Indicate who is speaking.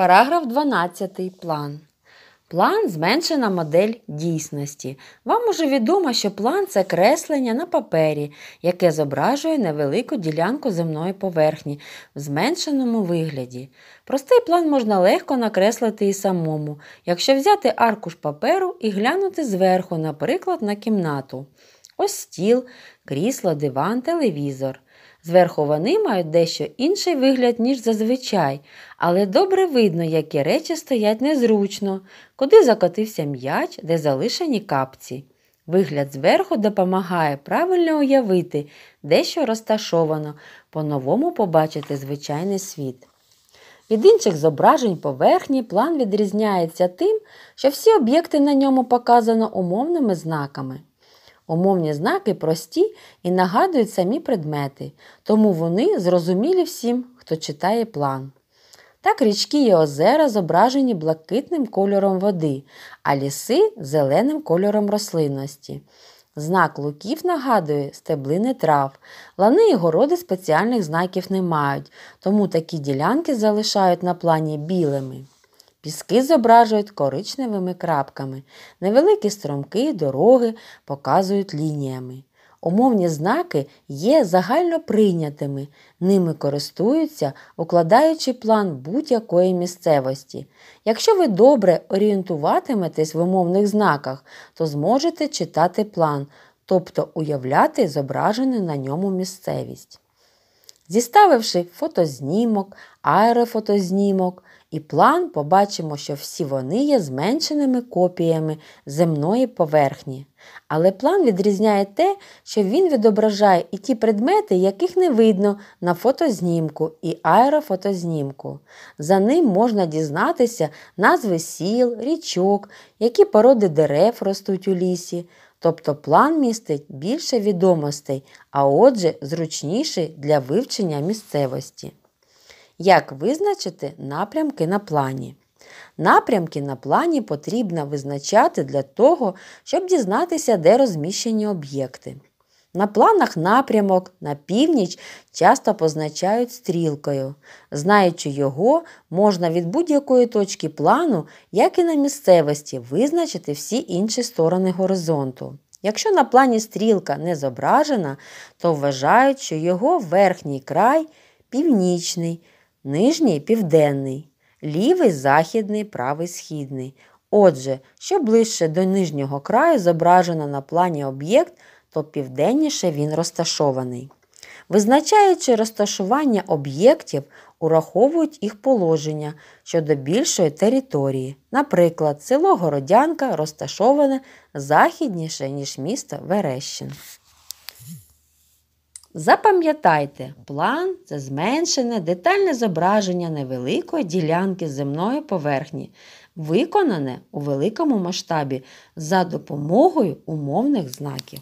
Speaker 1: Параграф 12. План. План зменшена модель дійсності. Вам уже відомо, що план це креслення на папері, яке зображує невелику ділянку земної поверхні в зменшеному вигляді. Простий план можна легко накреслити і самому, якщо взяти аркуш паперу і глянути зверху, наприклад, на кімнату. Ось стіл, крісло, диван, телевізор. Зверху вони мають дещо інший вигляд, ніж зазвичай, але добре видно, які речі стоять незручно, куди закотився м'яч, де залишені капці. Вигляд зверху допомагає правильно уявити, де що розташовано, по-новому побачити звичайний світ. Від інших зображень поверхні план відрізняється тим, що всі об'єкти на ньому показано умовними знаками. Умовні знаки прості і нагадують самі предмети, тому вони зрозумілі всім, хто читає план. Так річки і озера зображені блакитним кольором води, а ліси зеленим кольором рослинності. Знак луків нагадує стеблини трав. Лани і городи спеціальних знаків не мають, тому такі ділянки залишають на плані білими. Піски зображують коричневими крапками, невеликі струмки, дороги показують лініями. Умовні знаки є загально прийнятими, ними користуються, укладаючи план будь-якої місцевості. Якщо ви добре орієнтуватиметесь в умовних знаках, то зможете читати план, тобто уявляти зображену на ньому місцевість. Зіставивши фотознімок, аерофотознімок, і план побачимо, що всі вони є зменшеними копіями земної поверхні. Але план відрізняє те, що він відображає і ті предмети, яких не видно на фотознімку і аерофотознімку. За ним можна дізнатися назви сіл, річок, які породи дерев ростуть у лісі. Тобто план містить більше відомостей, а отже, зручніший для вивчення місцевості. Як визначити напрямки на плані? Напрямки на плані потрібно визначати для того, щоб дізнатися, де розміщені об'єкти. На планах напрямок на північ часто позначають стрілкою. Знаючи його, можна від будь-якої точки плану, як і на місцевості, визначити всі інші сторони горизонту. Якщо на плані стрілка не зображена, то вважають, що його верхній край північний нижній південний, лівий західний, правий східний. Отже, що ближче до нижнього краю зображено на плані об'єкт, то південніше він розташований. Визначаючи розташування об'єктів, ураховують їх положення щодо більшої території. Наприклад, село Городянка розташоване західніше, ніж місто Верещин. Запам'ятайте, план це зменшене детальне зображення невеликої ділянки земної поверхні, виконане у великому масштабі за допомогою умовних знаків.